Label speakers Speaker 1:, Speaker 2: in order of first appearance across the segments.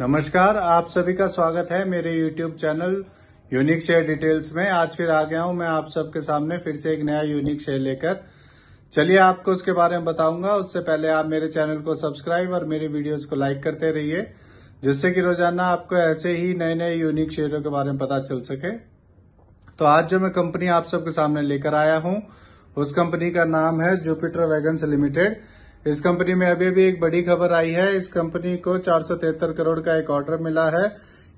Speaker 1: नमस्कार आप सभी का स्वागत है मेरे YouTube channel unique share details में आज फिर आ गया हूं मैं आप सबके सामने फिर से एक नया यूनिक शेयर लेकर चलिए आपको उसके बारे में बताऊंगा उससे पहले आप मेरे चैनल को सब्सक्राइब और मेरे वीडियोस को लाइक करते रहिए जिससे कि रोजाना आपको ऐसे ही नए नए यूनिक शेयरों के बारे में पता चल सके तो आज जो मैं कंपनी आप सबके सामने लेकर आया हूं उस कंपनी का नाम है जुपिटर वैगन्स लिमिटेड इस कंपनी में अभी भी एक बड़ी खबर आई है इस कंपनी को चार करोड़ का एक ऑर्डर मिला है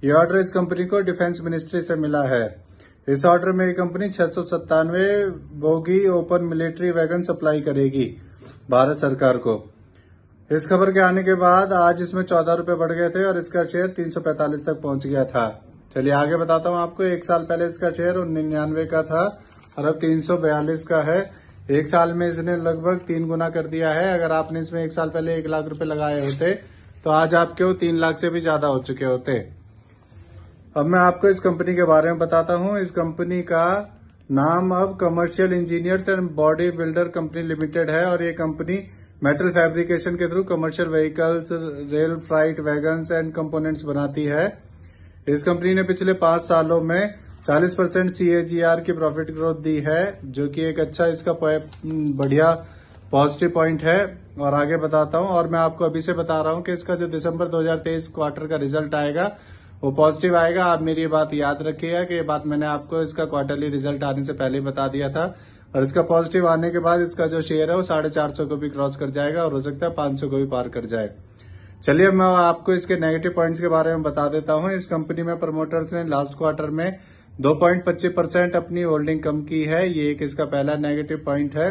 Speaker 1: ये ऑर्डर इस कंपनी को डिफेंस मिनिस्ट्री से मिला है इस ऑर्डर में ये कंपनी छह सौ सत्तानवे bogie open military wagon supply करेगी भारत सरकार को इस खबर के आने के बाद आज इसमें चौदह रूपये बढ़ गए थे और इसका शेयर तीन सौ पैतालीस तक पहुंच गया था चलिए आगे बताता हूँ आपको एक साल पहले इसका शेयर उन्नीस का था और अब तीन सौ बयालीस का है एक साल में इसने लगभग तीन गुना कर दिया है अगर आपने इसमें एक साल पहले एक लाख रुपए लगाए होते तो आज आपके वो तीन लाख से भी ज्यादा हो चुके होते अब मैं आपको इस कंपनी के बारे में बताता हूं इस कंपनी का नाम अब commercial engineers and body builder company limited है और ये कंपनी मेटल फैब्रिकेशन के through commercial vehicles rail freight wagon and components बनाती है इस कंपनी ने पिछले पांच सालों में 40 परसेंट सीएजीआर की प्रॉफिट ग्रोथ दी है जो कि एक अच्छा इसका हम्म, बढ़िया पॉजिटिव पॉइंट है और आगे बताता हूं और मैं आपको अभी से बता रहा हूं कि इसका जो दिसंबर 2023 क्वार्टर का रिजल्ट आएगा वो पॉजिटिव आएगा आप मेरी ये बात याद रखिएगा कि ये बात मैंने आपको इसका क्वार्टरली रिजल्ट आने से पहले ही बता दिया था और इसका पॉजिटिव आने के बाद इसका जो शेयर है वो साढ़े चार सौ को भी क्रॉस कर जाएगा और हो सकता है पांच सौ को भी पार कर जाए चलिए मैं आपको इसके नेगेटिव पॉइंट्स के बारे में बता देता हूं इस कंपनी में प्रमोटर्स ने लास्ट क्वार्टर में दो पॉइंट पच्चीस परसेंट अपनी होल्डिंग कम की है ये एक इसका पहला नेगेटिव पॉइंट है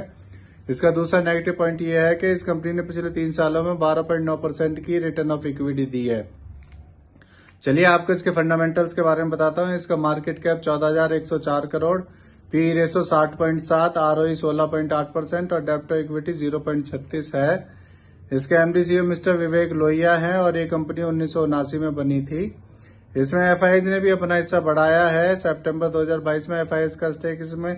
Speaker 1: इसका दूसरा नेगेटिव पॉइंट ये है कि इस कंपनी ने पिछले तीन सालों में बारह पॉइंट नौ परसेंट की रिटर्न ऑफ इक्विटी दी है चलिए आपको इसके फंडामेंटल्स के बारे में बताता हूं इसका मार्केट कैप चौदह हजार एक सौ चार करोड़ पी रेसो साठ पॉइंट सात आर ओ सोलह पॉइंट आठ परसेंट और डेप्टो इक्विटी जीरो पॉइंट छत्तीस है इसके MD CEO mister Vivek Lohia है और ये कंपनी उन्नीस में बनी थी इसमें एफ ने भी अपना हिस्सा बढ़ाया है सितंबर 2022 में एफ का स्टेक इसमें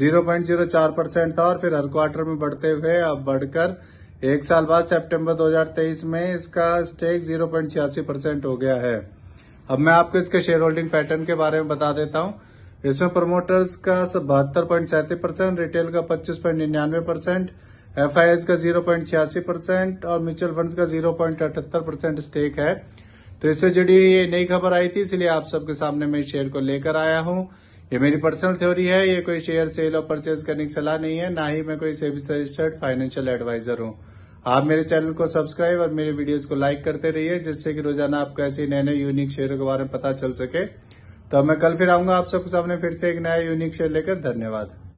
Speaker 1: 0.04 परसेंट था और फिर हर क्वार्टर में बढ़ते हुए अब बढ़कर एक साल बाद सितंबर 2023 में इसका स्टेक 0.86 परसेंट हो गया है अब मैं आपको इसके शेयर होल्डिंग पैटर्न के बारे में बता देता हूं इसमें प्रमोटर्स का बहत्तर पॉइंट सैंतीस परसेंट रिटेल का पच्चीस पॉइंट निन्यानवे परसेंट एफ का जीरो छियासी परसेंट और म्यूचुअल फंड का जीरो अठहत्तर परसेंट स्टेक है तो इससे जुड़ी हुई ये नई खबर आई थी इसलिए आप सबके सामने मैं शेयर को लेकर आया हूँ ये मेरी पर्सनल थ्योरी है ये कोई शेयर सेल और परचेज करने की सलाह नहीं है ना ही मैं कोई सेबी रजिस्टर्ड फाइनेंशियल एडवाइजर हूँ आप मेरे चैनल को सब्सक्राइब और मेरे वीडियोस को लाइक करते रहिए जिससे कि रोजाना आपको ऐसे नए नए यूनिक शेयरों के बारे में पता चल सके तो मैं कल फिर आऊंगा आप सबके सामने फिर से एक नया यूनिक शेयर लेकर धन्यवाद